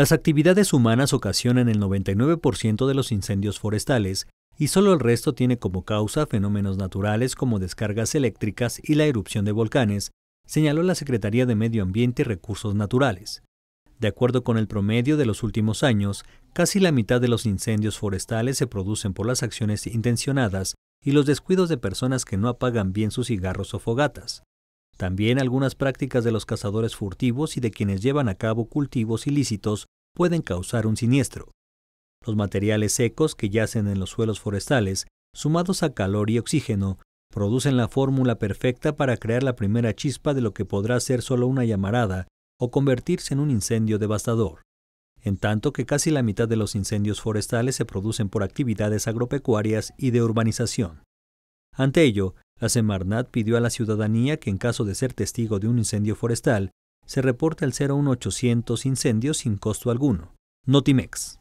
Las actividades humanas ocasionan el 99% de los incendios forestales y solo el resto tiene como causa fenómenos naturales como descargas eléctricas y la erupción de volcanes, señaló la Secretaría de Medio Ambiente y Recursos Naturales. De acuerdo con el promedio de los últimos años, casi la mitad de los incendios forestales se producen por las acciones intencionadas y los descuidos de personas que no apagan bien sus cigarros o fogatas. También algunas prácticas de los cazadores furtivos y de quienes llevan a cabo cultivos ilícitos pueden causar un siniestro. Los materiales secos que yacen en los suelos forestales, sumados a calor y oxígeno, producen la fórmula perfecta para crear la primera chispa de lo que podrá ser solo una llamarada o convertirse en un incendio devastador. En tanto que casi la mitad de los incendios forestales se producen por actividades agropecuarias y de urbanización. Ante ello, la Semarnat pidió a la ciudadanía que en caso de ser testigo de un incendio forestal, se reporta el 01800 incendios sin costo alguno. Notimex.